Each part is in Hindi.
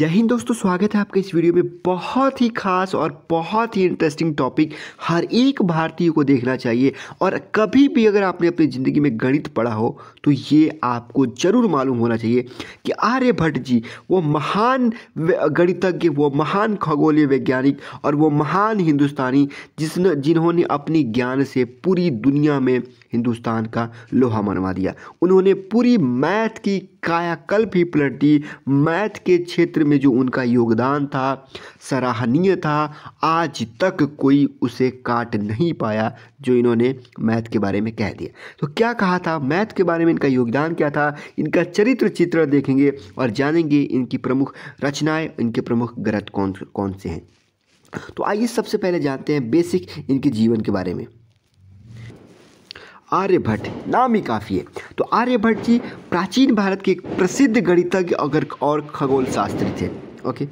जय हिंद दोस्तों स्वागत है आपका इस वीडियो में बहुत ही खास और बहुत ही इंटरेस्टिंग टॉपिक हर एक भारतीय को देखना चाहिए और कभी भी अगर आपने अपनी ज़िंदगी में गणित पढ़ा हो तो ये आपको ज़रूर मालूम होना चाहिए कि आर्यभट्ट जी वो महान गणितज्ञ वो महान खगोलीय वैज्ञानिक और वो महान हिंदुस्तानी जिसने जिन्होंने अपनी ज्ञान से पूरी दुनिया में हिंदुस्तान का लोहा मनवा दिया उन्होंने पूरी मैथ की कायाकल्प ही पलट दी मैथ के क्षेत्र में जो उनका योगदान था सराहनीय था आज तक कोई उसे काट नहीं पाया जो इन्होंने मैथ के बारे में कह दिया तो क्या कहा था मैथ के बारे में इनका योगदान क्या था इनका चरित्र चित्र देखेंगे और जानेंगे इनकी प्रमुख रचनाएं इनके प्रमुख ग्रंथ कौन कौन से हैं तो आइए सबसे पहले जानते हैं बेसिक इनके जीवन के बारे में आर्यभट्ट नाम ही काफ़ी है तो आर्यभट्ट जी प्राचीन भारत के एक प्रसिद्ध गणितज्ञ अगर और खगोल शास्त्री थे ओके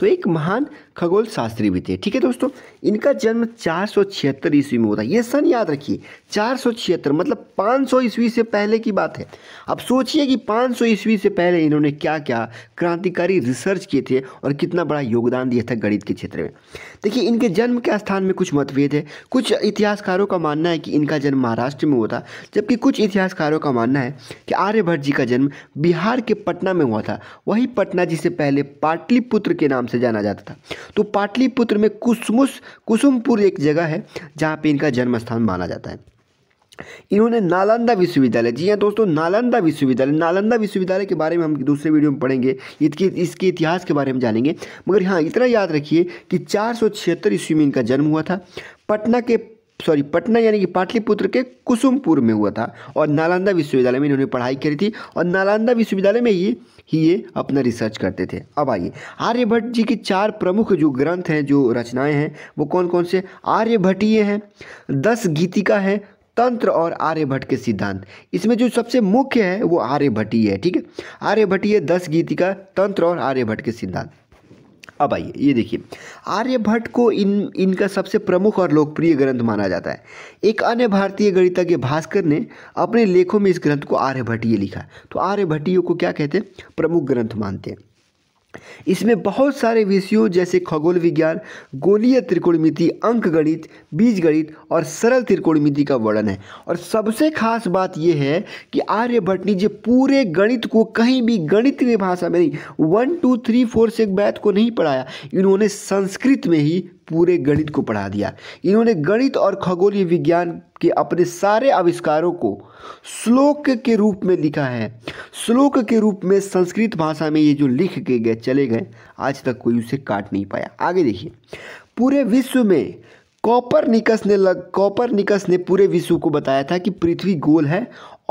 तो एक महान खगोल शास्त्री भी थे ठीक है दोस्तों इनका जन्म चार सौ छिहत्तर ईस्वी में होता है ये सन याद रखिए चार सौ छिहत्तर मतलब पाँच सौ ईस्वी से पहले की बात है अब सोचिए कि पाँच सौ ईस्वी से पहले इन्होंने क्या क्या क्रांतिकारी रिसर्च किए थे और कितना बड़ा योगदान दिया था गणित के क्षेत्र में देखिए इनके जन्म के स्थान में कुछ मतभेद है कुछ इतिहासकारों का मानना है कि इनका जन्म महाराष्ट्र में हुआ था जबकि कुछ इतिहासकारों का मानना है कि आर्यभट्ट जी का जन्म बिहार के पटना में हुआ था वही पटना जिसे पहले पाटलिपुत्र के नाम नाम से जाना जाता था तो पाटलिपुत्र में कुसमुस कुसुमपुर एक जगह है जहाँ पे इनका जन्म स्थान माना जाता है इन्होंने नालंदा विश्वविद्यालय जी हाँ दोस्तों नालंदा विश्वविद्यालय नालंदा विश्वविद्यालय के बारे में हम दूसरे वीडियो में पढ़ेंगे इसके इसके इतिहास के बारे में जानेंगे मगर हाँ इतना याद रखिए कि चार सौ छिहत्तर ईस्वी में इनका जन्म हुआ था पटना के सॉरी पटना यानी कि पाटलिपुत्र के कुसुमपुर में हुआ था और नालंदा विश्वविद्यालय में इन्होंने पढ़ाई करी थी और नालंदा विश्वविद्यालय में ही ही ये अपना रिसर्च करते थे अब आइए आर्यभट्ट जी के चार प्रमुख जो ग्रंथ हैं जो रचनाएं हैं वो कौन कौन से आर्यभट्टीय हैं दस गीतिका है तंत्र और आर्यभट्ट के सिद्धांत इसमें जो सबसे मुख्य है वो आर्यभट्टीय है ठीक है आर्यभट्टीय दस गीतिका तंत्र और आर्यभट्ट के सिद्धांत अब आइए ये देखिए आर्यभट्ट को इन इनका सबसे प्रमुख और लोकप्रिय ग्रंथ माना जाता है एक अन्य भारतीय गणितज्ञ भास्कर ने अपने लेखों में इस ग्रंथ को आर्यभट्टीय लिखा तो आर्यभट्टियों को क्या कहते हैं प्रमुख ग्रंथ मानते हैं इसमें बहुत सारे विषयों जैसे खगोल विज्ञान गोलीय त्रिकोणमिति अंक गणित बीज गणित और सरल त्रिकोणमिति का वर्णन है और सबसे खास बात यह है कि आर्यभट्ट ने पूरे गणित को कहीं भी गणित में भाषा में नहीं वन टू थ्री फोर से वैद को नहीं पढ़ाया इन्होंने संस्कृत में ही पूरे गणित को पढ़ा दिया इन्होंने गणित और खगोलीय विज्ञान के अपने सारे आविष्कारों को श्लोक के रूप में लिखा है श्लोक के रूप में संस्कृत भाषा में ये जो लिख के गए चले गए आज तक कोई उसे काट नहीं पाया आगे देखिए पूरे विश्व में कॉपर निकस ने लग कॉपर निकस ने पूरे विश्व को बताया था कि पृथ्वी गोल है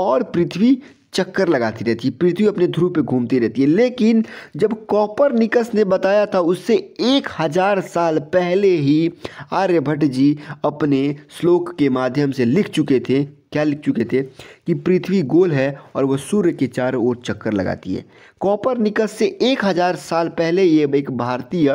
और पृथ्वी चक्कर लगाती रहती है पृथ्वी अपने ध्रुव पे घूमती रहती है लेकिन जब कॉपर निकस ने बताया था उससे एक हज़ार साल पहले ही आर्यभट्ट जी अपने श्लोक के माध्यम से लिख चुके थे क्या लिख चुके थे कि पृथ्वी गोल है और वह सूर्य के चारों ओर चक्कर लगाती है कॉपर निकस से एक हज़ार साल पहले ये एक भारतीय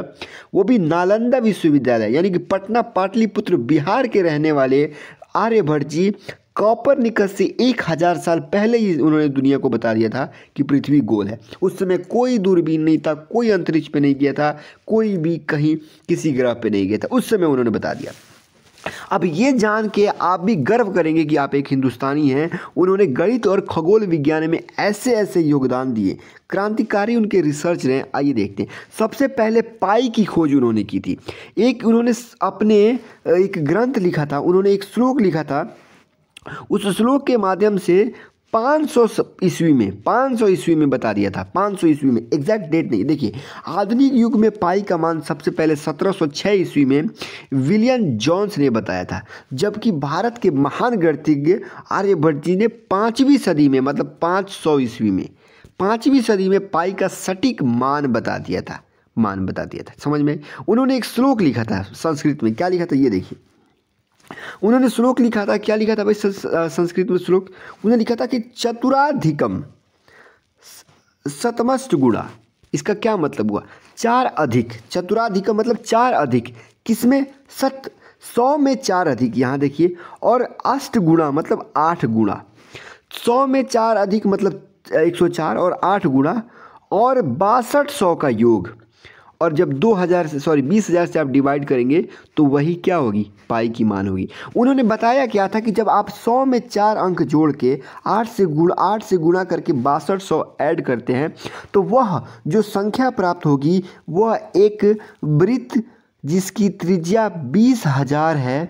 वो भी नालंदा विश्वविद्यालय यानी कि पटना पाटलिपुत्र बिहार के रहने वाले आर्यभट्ट जी कॉपर निकस से एक हज़ार साल पहले ही उन्होंने दुनिया को बता दिया था कि पृथ्वी गोल है उस समय कोई दूरबीन नहीं था कोई अंतरिक्ष पे नहीं गया था कोई भी कहीं किसी ग्रह पे नहीं गया था उस समय उन्होंने बता दिया अब ये जान के आप भी गर्व करेंगे कि आप एक हिंदुस्तानी हैं उन्होंने गणित और खगोल विज्ञान में ऐसे ऐसे योगदान दिए क्रांतिकारी उनके रिसर्च रहे आइए देखते हैं सबसे पहले पाई की खोज उन्होंने की थी एक उन्होंने अपने एक ग्रंथ लिखा था उन्होंने एक श्लोक लिखा था उस श्लोक के माध्यम से 500 ईस्वी में 500 ईस्वी में बता दिया था 500 ईस्वी में एग्जैक्ट डेट नहीं देखिए आधुनिक युग में पाई का मान सबसे पहले 1706 ईस्वी में विलियम जॉन्स ने बताया था जबकि भारत के महान गणतज्ञ आर्यभट्ट जी ने पाँचवीं सदी में मतलब 500 ईस्वी में पाँचवीं सदी में पाई का सटीक मान बता दिया था मान बता दिया था समझ में उन्होंने एक श्लोक लिखा था संस्कृत में क्या लिखा था ये देखिए उन्होंने श्लोक लिखा था क्या लिखा था भाई संस्कृत में श्लोक उन्होंने लिखा था कि चतुराधिकम सतमस्ट गुणा इसका क्या मतलब हुआ चार अधिक चतुराधिक मतलब चार अधिक किसमें सत सौ में चार अधिक यहाँ देखिए और अष्ट गुणा मतलब आठ गुणा सौ में चार अधिक मतलब एक सौ चार और आठ गुणा और बासठ सौ का योग और जब 2000 से सॉरी 20000 से आप डिवाइड करेंगे तो वही क्या होगी पाई की मान होगी उन्होंने बताया क्या था कि जब आप 100 में चार अंक जोड़ के 8 से गुण 8 से गुणा करके बासठ सौ ऐड करते हैं तो वह जो संख्या प्राप्त होगी वह एक वृत्त जिसकी त्रिज्या बीस हजार है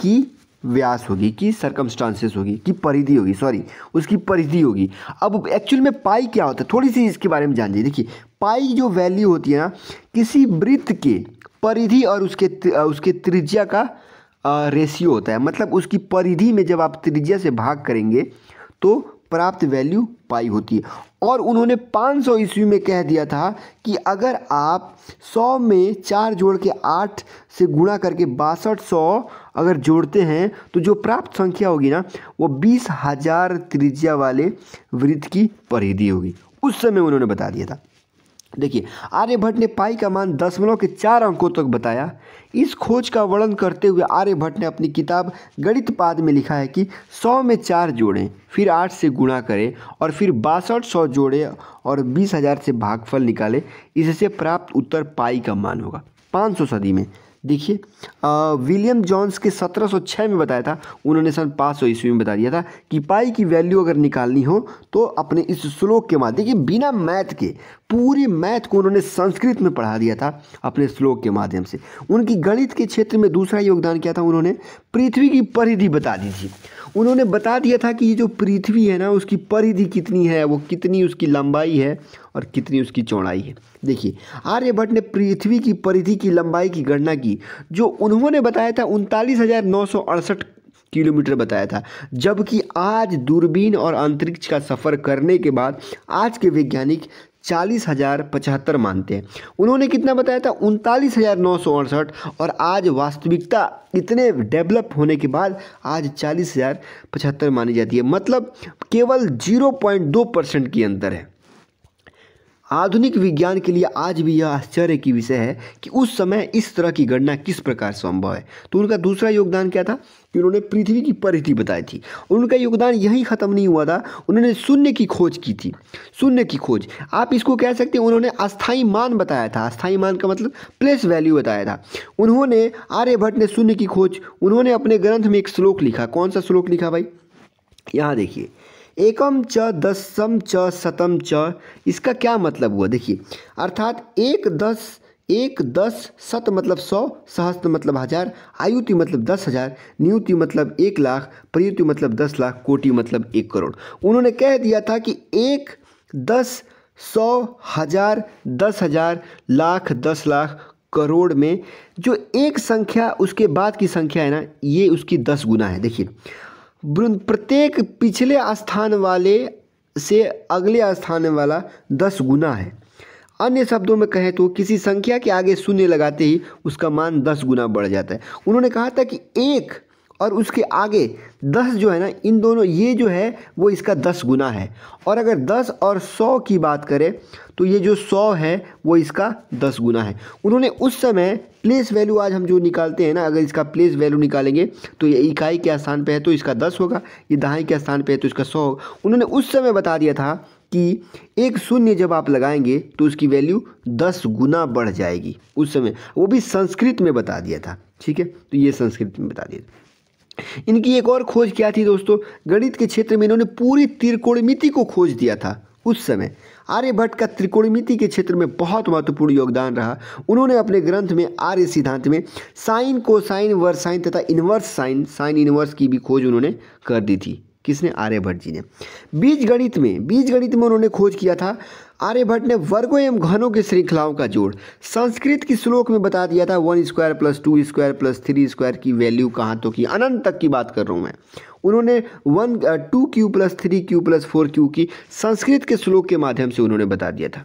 की व्यास होगी कि सरकमस्टांसेस होगी कि परिधि होगी सॉरी उसकी परिधि होगी अब एक्चुअल में पाई क्या होता है थोड़ी सी इसके बारे में जान लीजिए देखिए पाई जो वैल्यू होती है ना किसी वृत्त के परिधि और उसके उसके त्रिज्या का रेशियो होता है मतलब उसकी परिधि में जब आप त्रिज्या से भाग करेंगे तो प्राप्त वैल्यू पाई होती है और उन्होंने 500 सौ ईस्वी में कह दिया था कि अगर आप 100 में चार जोड़ के आठ से गुणा करके बासठ सौ अगर जोड़ते हैं तो जो प्राप्त संख्या होगी ना वो बीस हजार त्रिज्या वाले वृत्त की परिधि होगी उस समय उन्होंने बता दिया था देखिए आर्यभट्ट ने पाई का मान दशमलव के चार अंकों तक बताया इस खोज का वर्णन करते हुए आर्यभट्ट ने अपनी किताब गणित पाद में लिखा है कि सौ में चार जोड़ें फिर आठ से गुणा करें और फिर बासठ सौ जोड़ें और बीस हजार से भागफल निकालें इससे प्राप्त उत्तर पाई का मान होगा पाँच सौ सदी में देखिए विलियम जॉन्स के 1706 में बताया था उन्होंने सन पाँच सौ ईस्वी में बता दिया था कि पाई की वैल्यू अगर निकालनी हो तो अपने इस श्लोक के माध्यम देखिए बिना मैथ के पूरी मैथ को उन्होंने संस्कृत में पढ़ा दिया था अपने श्लोक के माध्यम से उनकी गणित के क्षेत्र में दूसरा योगदान किया था उन्होंने पृथ्वी की परिधि बता दी थी उन्होंने बता दिया था कि ये जो पृथ्वी है ना उसकी परिधि कितनी है वो कितनी उसकी लंबाई है और कितनी उसकी चौड़ाई है देखिए आर्यभट्ट ने पृथ्वी की परिधि की लंबाई की गणना की जो उन्होंने बताया था उनतालीस हज़ार नौ सौ अड़सठ किलोमीटर बताया था जबकि आज दूरबीन और अंतरिक्ष का सफ़र करने के बाद आज के वैज्ञानिक चालीस हज़ार पचहत्तर मानते हैं उन्होंने कितना बताया था उनतालीस हज़ार नौ सौ अड़सठ और आज वास्तविकता इतने डेवलप होने के बाद आज चालीस हज़ार पचहत्तर मानी जाती है मतलब केवल जीरो पॉइंट दो परसेंट की अंतर है आधुनिक विज्ञान के लिए आज भी यह आश्चर्य की विषय है कि उस समय इस तरह की गणना किस प्रकार संभव है तो उनका दूसरा योगदान क्या था कि उन्होंने पृथ्वी की परिधि बताई थी उनका योगदान यही ख़त्म नहीं हुआ था उन्होंने शून्य की खोज की थी शून्य की खोज आप इसको कह सकते हैं उन्होंने अस्थाई मान बताया था अस्थाई मान का मतलब प्लेस वैल्यू बताया था उन्होंने आर्यभट्ट ने शून्य की खोज उन्होंने अपने ग्रंथ में एक श्लोक लिखा कौन सा श्लोक लिखा भाई यहाँ देखिए एकम च दसम च शतम च इसका क्या मतलब हुआ देखिए अर्थात एक दस एक दस शत मतलब सौ सहस्त्र मतलब हजार आयुति मतलब दस हजार नियुति मतलब एक लाख प्रयुति मतलब दस लाख कोटि मतलब एक करोड़ उन्होंने कह दिया था कि एक दस सौ हजार दस हजार लाख दस लाख करोड़ में जो एक संख्या उसके बाद की संख्या है ना ये उसकी दस गुना है देखिए प्रत्येक पिछले स्थान वाले से अगले स्थान वाला दस गुना है अन्य शब्दों में कहें तो किसी संख्या के आगे शून्य लगाते ही उसका मान दस गुना बढ़ जाता है उन्होंने कहा था कि एक और उसके आगे दस जो है ना इन दोनों ये जो है वो इसका दस गुना है और अगर दस और सौ की बात करें तो ये जो सौ है वो इसका दस गुना है उन्होंने उस समय प्लेस वैल्यू आज हम जो निकालते हैं ना अगर इसका प्लेस वैल्यू निकालेंगे तो ये इकाई के स्थान पे है तो इसका दस होगा ये दहाई के स्थान पे है तो इसका सौ होगा उन्होंने उस समय बता दिया था कि एक शून्य जब आप लगाएंगे तो उसकी वैल्यू दस गुना बढ़ जाएगी उस समय वो भी संस्कृत में बता दिया था ठीक है तो ये संस्कृत में बता दिया था इनकी एक और खोज क्या थी दोस्तों गणित के क्षेत्र में इन्होंने पूरी त्रिकोणमिति को खोज दिया था उस समय आर्यभट्ट का त्रिकोणमिति के क्षेत्र में बहुत महत्वपूर्ण योगदान रहा उन्होंने अपने ग्रंथ में आर्य सिद्धांत में साइन कोसाइन वर्साइन तथा इनवर्स साइन साइन इनवर्स की भी खोज उन्होंने कर दी थी किसने आर्यभट्ट जी ने बीजगणित में बीजगणित में उन्होंने खोज किया था आर्यभट्ट ने वर्गों एवं घनों की श्रृंखलाओं का जोड़ संस्कृत के श्लोक में बता दिया था one square plus two square plus three square की वैल्यू कहाँ तो की अनंत तक की बात कर रहा हूँ मैं उन्होंने one two cube plus three cube plus four cube की संस्कृत के श्लोक के माध्यम से उन्होंने बता दिया था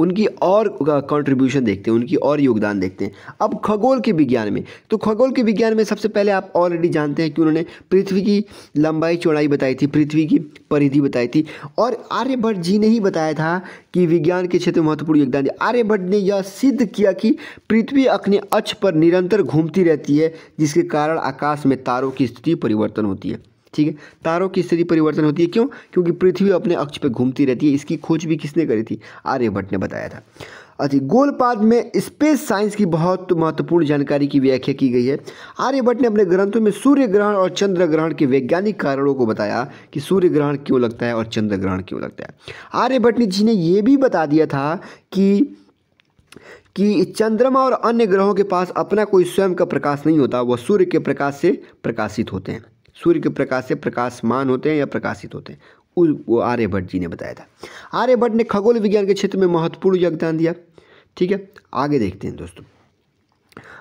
उनकी और कंट्रीब्यूशन देखते हैं उनकी और योगदान देखते हैं अब खगोल के विज्ञान में तो खगोल के विज्ञान में सबसे पहले आप ऑलरेडी जानते हैं कि उन्होंने पृथ्वी की लंबाई चौड़ाई बताई थी पृथ्वी की परिधि बताई थी और आर्यभट्ट जी ने ही बताया था कि विज्ञान के क्षेत्र में महत्वपूर्ण योगदान दिया आर्यभट्ट ने यह सिद्ध किया कि पृथ्वी अपने अक्ष पर निरंतर घूमती रहती है जिसके कारण आकाश में तारों की स्थिति परिवर्तन होती है ठीक है तारों की स्थिति परिवर्तन होती है क्यों क्योंकि पृथ्वी अपने अक्ष पर घूमती रहती है इसकी खोज भी किसने करी थी आर्यभट्ट ने बताया था अच्छी गोलपाद में स्पेस साइंस की बहुत महत्वपूर्ण जानकारी की व्याख्या की गई है आर्यभट्ट ने अपने ग्रंथों में सूर्य ग्रहण और चंद्र ग्रहण के वैज्ञानिक कारणों को बताया कि सूर्य ग्रहण क्यों लगता है और चंद्र ग्रहण क्यों लगता है आर्यभट्ट ने जी ने यह भी बता दिया था कि कि चंद्रमा और अन्य ग्रहों के पास अपना कोई स्वयं का प्रकाश नहीं होता वह सूर्य के प्रकाश से प्रकाशित होते हैं सूर्य के प्रकाश से प्रकाशमान होते हैं या प्रकाशित होते हैं उस वो आर्यभट्ट जी ने बताया था आर्यभट्ट ने खगोल विज्ञान के क्षेत्र में महत्वपूर्ण योगदान दिया ठीक है आगे देखते हैं दोस्तों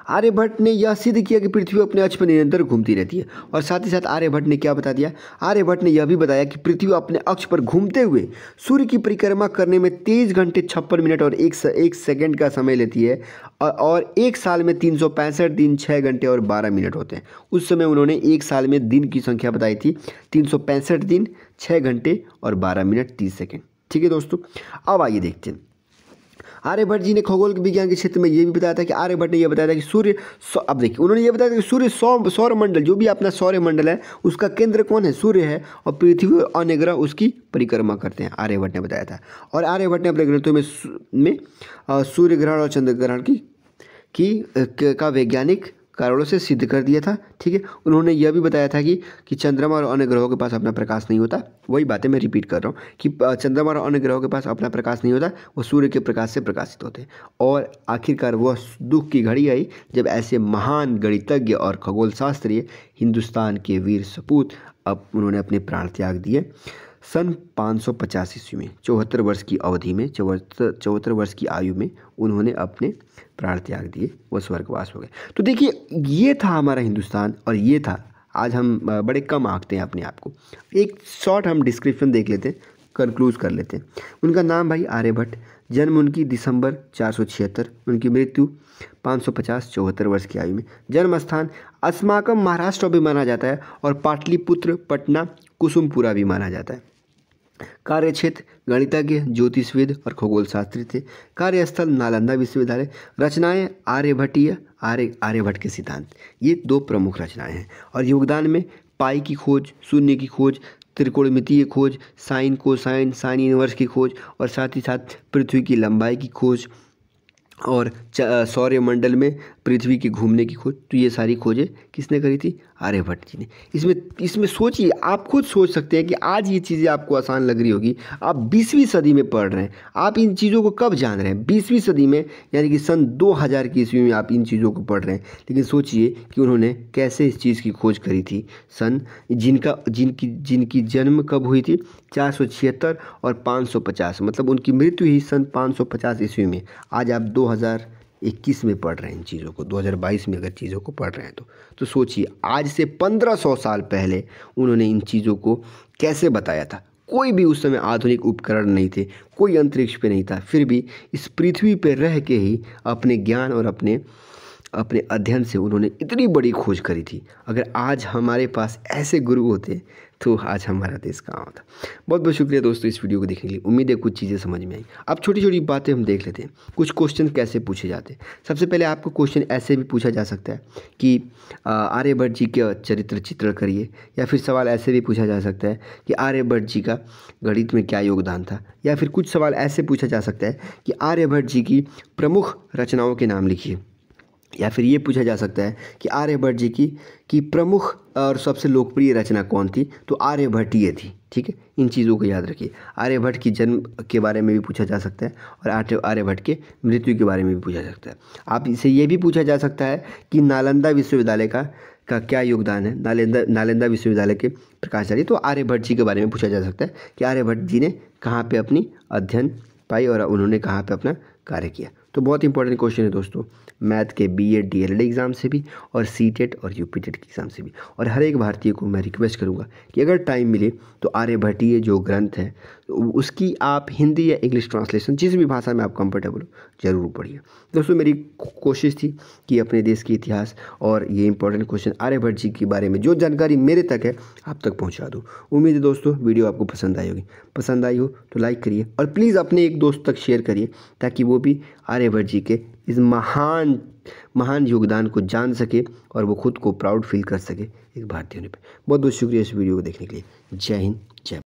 आर्यभट्ट ने यह सिद्ध किया कि पृथ्वी अपने अक्ष पर निरंतर घूमती रहती है और साथ ही साथ आर्यभट्ट ने क्या बता दिया आर्यभट्ट ने यह भी बताया कि पृथ्वी अपने अक्ष पर घूमते हुए सूर्य की परिक्रमा करने में तेईस घंटे छप्पन मिनट और एक, स, एक सेकेंड का समय लेती है और, और एक साल में तीन सौ पैंसठ दिन छः घंटे और बारह मिनट होते हैं उस समय उन्होंने एक साल में दिन की संख्या बताई थी तीन सौ पैंसठ दिन छः घंटे और बारह मिनट तीस सेकेंड ठीक है दोस्तों अब आइए देखते हैं आर्यभट्ट जी ने खगोल विज्ञान के क्षेत्र में ये भी बताया था कि आर्यभट्ट ने यह बताया था कि सूर्य अब देखिए उन्होंने ये बताया था कि सूर्य सौ सौरमंडल जो भी अपना मंडल है उसका केंद्र कौन है सूर्य है और पृथ्वी और अन्य ग्रह उसकी परिक्रमा करते हैं आर्यभट्ट ने बताया था और आर्यभट्ट ने अपने ग्रंथों में में सूर्य ग्रहण और चंद्र ग्रहण की, की का वैज्ञानिक कारणों से सिद्ध कर दिया था ठीक है उन्होंने यह भी बताया था कि कि चंद्रमा और अन्य ग्रहों के पास अपना प्रकाश नहीं होता वही बातें मैं रिपीट कर रहा हूँ कि चंद्रमा और अन्य ग्रहों के पास अपना प्रकाश नहीं होता वो सूर्य के प्रकाश से प्रकाशित होते और आखिरकार वह दुख की घड़ी आई जब ऐसे महान गणितज्ञ और खगोलशास्त्रीय हिंदुस्तान के वीर सपूत अब उन्होंने अपने प्राण त्याग दिए सन पाँच सौ पचास ईस्वी में चौहत्तर वर्ष की अवधि में चौहत्तर चौहत्तर वर्ष की आयु में उन्होंने अपने प्राण त्याग दिए वह स्वर्गवास हो गए तो देखिए ये था हमारा हिंदुस्तान और ये था आज हम बड़े कम आँखते हैं अपने आप को एक शॉर्ट हम डिस्क्रिप्शन देख लेते हैं कंक्लूज कर लेते हैं उनका नाम भाई आर्यभट्ट जन्म उनकी दिसंबर चार सौ छिहत्तर उनकी मृत्यु पाँच सौ पचास चौहत्तर वर्ष की आयु में जन्म स्थान अस्माकम महाराष्ट्र भी माना जाता है और पाटलिपुत्र पटना कुसुमपुरा भी माना जाता है कार्य क्षेत्र गणितज्ञ ज्योतिषविद और खगोल शास्त्री थे कार्यस्थल नालंदा विश्वविद्यालय रचनाएं आर्यभट्टीय आर्य आर्यभट्ट के सिद्धांत ये दो प्रमुख रचनाएं हैं और योगदान में पाई की खोज शून्य की खोज त्रिकोणमितीय खोज साइन को साइन साइन इनवर्स की खोज और साथ ही साथ पृथ्वी की लंबाई की खोज और सौर्यमंडल में पृथ्वी के घूमने की खोज तो ये सारी खोजें किसने करी थी आर्यभट्ट जी ने इसमें इसमें सोचिए आप खुद सोच सकते हैं कि आज ये चीज़ें आपको आसान लग रही होगी आप बीसवीं सदी में पढ़ रहे हैं आप इन चीज़ों को कब जान रहे हैं बीसवीं सदी में यानी कि सन दो हज़ार की ईस्वी में आप इन चीज़ों को पढ़ रहे हैं लेकिन सोचिए कि उन्होंने कैसे इस चीज़ की खोज करी थी सन जिनका जिनकी जिनकी जन्म कब हुई थी चार सौ छिहत्तर और पाँच सौ पचास मतलब उनकी मृत्यु ही सन पाँच सौ पचास ईस्वी में आज आप दो हज़ार 2021 में पढ़ रहे हैं इन चीज़ों को 2022 में अगर चीज़ों को पढ़ रहे हैं तो तो सोचिए आज से 1500 साल पहले उन्होंने इन चीज़ों को कैसे बताया था कोई भी उस समय आधुनिक उपकरण नहीं थे कोई अंतरिक्ष पे नहीं था फिर भी इस पृथ्वी पर रह के ही अपने ज्ञान और अपने अपने अध्ययन से उन्होंने इतनी बड़ी खोज करी थी अगर आज हमारे पास ऐसे गुरु होते तो आज हमारा देश कहाँ था बहुत बहुत शुक्रिया दोस्तों इस वीडियो को देखने के लिए उम्मीद है कुछ चीज़ें समझ में आई अब छोटी छोटी बातें हम देख लेते हैं कुछ क्वेश्चन कैसे पूछे जाते हैं सबसे पहले आपको क्वेश्चन ऐसे भी पूछा जा सकता है कि आर्यभट्ट जी का चरित्र चित्रण करिए या फिर सवाल ऐसे भी पूछा जा सकता है कि आर्यभट्ट जी का गणित में क्या योगदान था या फिर कुछ सवाल ऐसे पूछा जा सकता है कि आर्यभट्ट जी की प्रमुख रचनाओं के नाम लिखिए या फिर ये पूछा जा सकता है कि आर्यभट्ट जी की की प्रमुख और सबसे लोकप्रिय रचना कौन थी तो ये थी ठीक है इन चीज़ों को याद रखिए आर्यभट्ट की जन्म के बारे में भी पूछा जा सकता है और आर्य आर्यभट्ट के मृत्यु के बारे में भी पूछा जा सकता है आप इसे ये भी पूछा जा सकता है कि नालंदा विश्वविद्यालय का का क्या योगदान है नालंदा नालंदा विश्वविद्यालय के प्रकाशचारी तो आर्यभट्ट जी के बारे में पूछा जा सकता है कि आर्यभट्ट जी ने कहाँ पर अपनी अध्ययन पाई और उन्होंने कहाँ पर अपना कार्य किया तो बहुत इंपॉर्टेंट क्वेश्चन है दोस्तों मैथ के B Ed e D e e exam से भी और सी टेट और यू पी टेट के एग्ज़ाम से भी और हर एक भारतीय को मैं रिक्वेस्ट करूँगा कि अगर टाइम मिले तो आर्यभट्टीय जो ग्रंथ है उसकी आप हिंदी या इंग्लिश ट्रांसलेशन जिस भी भाषा में आप कंफर्टेबल हो ज़रूर पढ़िए दोस्तों मेरी कोशिश थी कि अपने देश के इतिहास और ये इंपॉर्टेंट क्वेश्चन आर्यभट्ट जी के बारे में जो जानकारी मेरे तक है आप तक पहुँचा दूँ उम्मीद है दोस्तों वीडियो आपको पसंद आई होगी पसंद आई हो तो लाइक करिए और प्लीज़ अपने एक दोस्त तक शेयर करिए ताकि वो भी आर्यभट्ट जी के इस महान महान योगदान को जान सके और वो खुद को प्राउड फील कर सके एक भारतीय होने पर बहुत बहुत शुक्रिया इस वीडियो को देखने के लिए जय हिंद